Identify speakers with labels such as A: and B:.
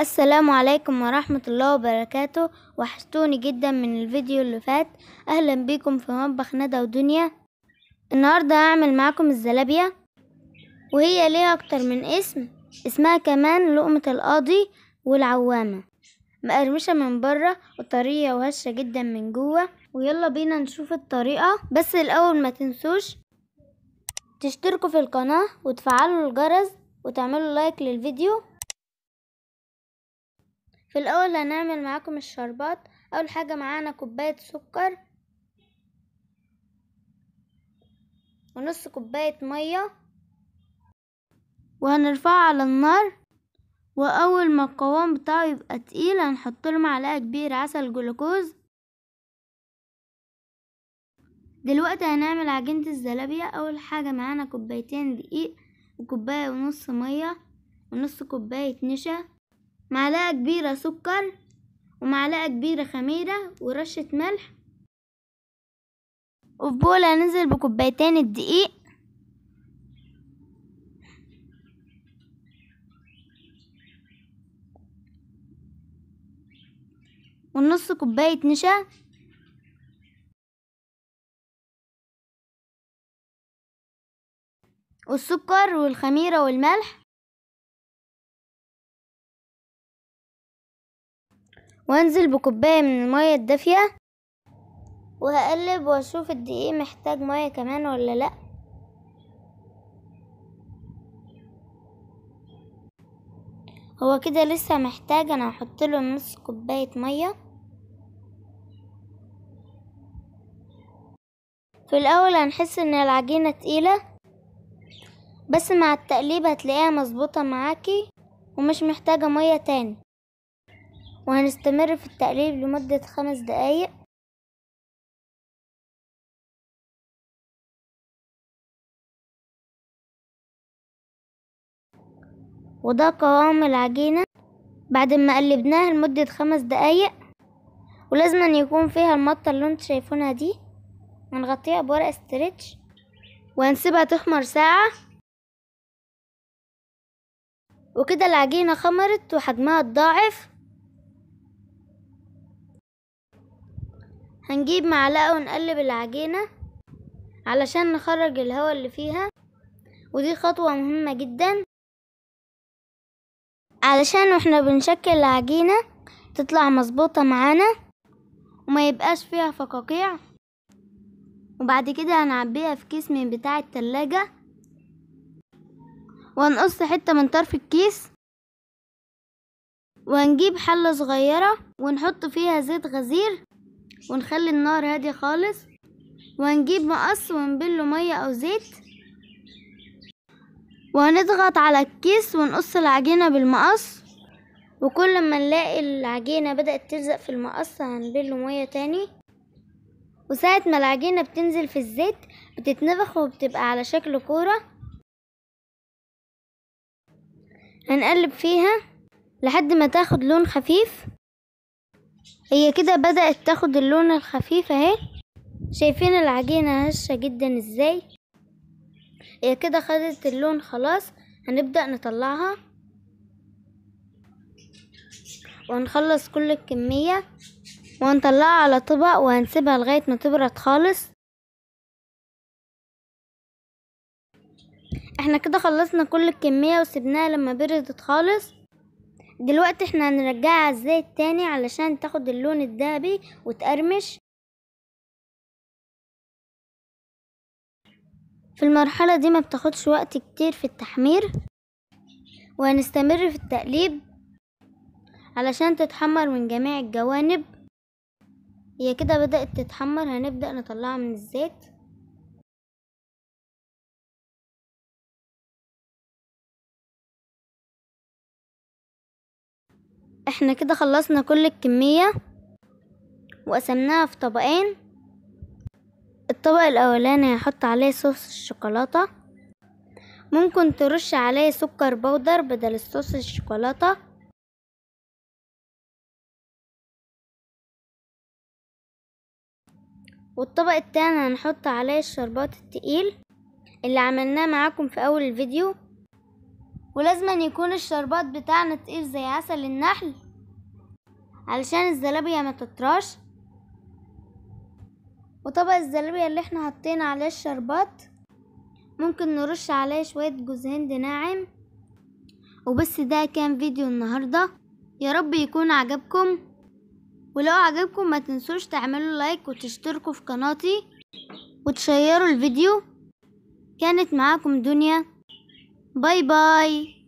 A: السلام عليكم ورحمة الله وبركاته وحشتوني جدا من الفيديو اللي فات أهلا بيكم في مطبخ ندى ودنيا النهاردة هعمل معاكم الزلابية وهي ليها أكتر من اسم اسمها كمان لقمة القاضي والعوامة مقرمشة من بره وطرية وهشة جدا من جوه ويلا بينا نشوف الطريقة بس الأول ما تنسوش تشتركوا في القناة وتفعلوا الجرس وتعملوا لايك للفيديو في الاول هنعمل معاكم الشربات اول حاجة معانا كوباية سكر ونص كوباية مية وهنرفعه على النار واول ما القوام بتاعه يبقى تقيل هنحط له معلقة كبيرة عسل جلوكوز دلوقتي هنعمل عجينة الزلابية اول حاجة معانا كوبايتين دقيق وكوباية ونص مية ونص كوباية نشا معلقة كبيرة سكر ومعلقة كبيرة خميرة ورشة ملح وفي بولة ننزل بكوبايتين الدقيق
B: ونص كوباية نشا والسكر والخميرة والملح وانزل بكوباية من المية الدافية
A: وهقلب واشوف الدقيق محتاج مية كمان ولا لأ هو كده لسه محتاج انا هحط له نص كوبايه ميه في الاول هنحس ان العجينه تقيله بس مع التقليب هتلاقيها مظبوطه معاكي ومش محتاجه
B: ميه تاني وهنستمر في التقليب لمدة خمس دقايق وده قوام العجينة
A: بعد ما قلبناها لمدة خمس دقايق ولازم أن يكون فيها المطة اللي انت شايفونها دي هنغطيها بورق استرتش وهنسيبها تخمر ساعة وكده العجينة خمرت وحجمها اتضاعف هنجيب معلقة ونقلب العجينة علشان نخرج الهواء اللي فيها ودي خطوة مهمة جدا علشان واحنا بنشكل العجينة تطلع مظبوطة معانا وما يبقاش فيها فقاقيع وبعد كده هنعبيها في كيس من بتاع التلاجة وهنقص حتة من طرف الكيس وهنجيب حلة صغيرة ونحط فيها زيت غزير ونخلي النار هادية خالص وهنجيب مقص ونبله مية أو زيت وهنضغط على الكيس ونقص العجينة بالمقص وكل ما نلاقي العجينة بدأت تلزق في المقص هنبله مية تاني وساعة ما العجينة بتنزل في الزيت بتتنفخ وبتبقى على شكل كورة هنقلب فيها لحد ما تاخد لون خفيف هي كده بدأت تاخد اللون الخفيف اهي شايفين العجينة هشة جدا ازاي هي كده خدت اللون خلاص هنبدأ نطلعها وهنخلص كل الكمية وهنطلعها على طبق وهنسيبها لغاية ما تبرد خالص احنا كده خلصنا كل الكمية وسيبناها لما بردت خالص دلوقتي احنا هنرجعها الزيت تاني علشان تاخد اللون الذهبي وتقرمش
B: في المرحلة دي ما بتاخدش وقت كتير في التحمير وهنستمر في التقليب
A: علشان تتحمر من جميع الجوانب هي كده
B: بدأت تتحمر هنبدأ نطلعها من الزيت احنا كده خلصنا كل الكمية وقسمناها في
A: طبقين الطبق الاولاني هحط عليه صوص الشوكولاتة
B: ممكن ترش عليه سكر بودر بدل الصوص الشوكولاتة والطبق التاني هنحط عليه الشربات التقيل اللي
A: عملناه معاكم في اول الفيديو ولازما يكون الشربات بتاعنا تقيل زي عسل النحل علشان الزلابية ما تطراش وطبق الزلابية اللي احنا حطينا عليه الشربات ممكن نرش عليه شوية جوز هند ناعم وبس ده كان فيديو النهاردة يا رب يكون عجبكم ولو عجبكم ما تنسوش تعملوا لايك وتشتركوا في قناتي وتشيروا الفيديو كانت
B: معاكم دنيا Bye-bye.